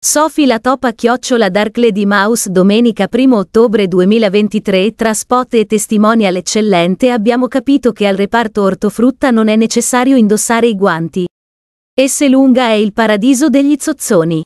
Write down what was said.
Sophie la topa chiocciola Dark Lady Mouse domenica 1 ottobre 2023 tra spot e testimonial eccellente abbiamo capito che al reparto ortofrutta non è necessario indossare i guanti. Esse lunga è il paradiso degli zozzoni.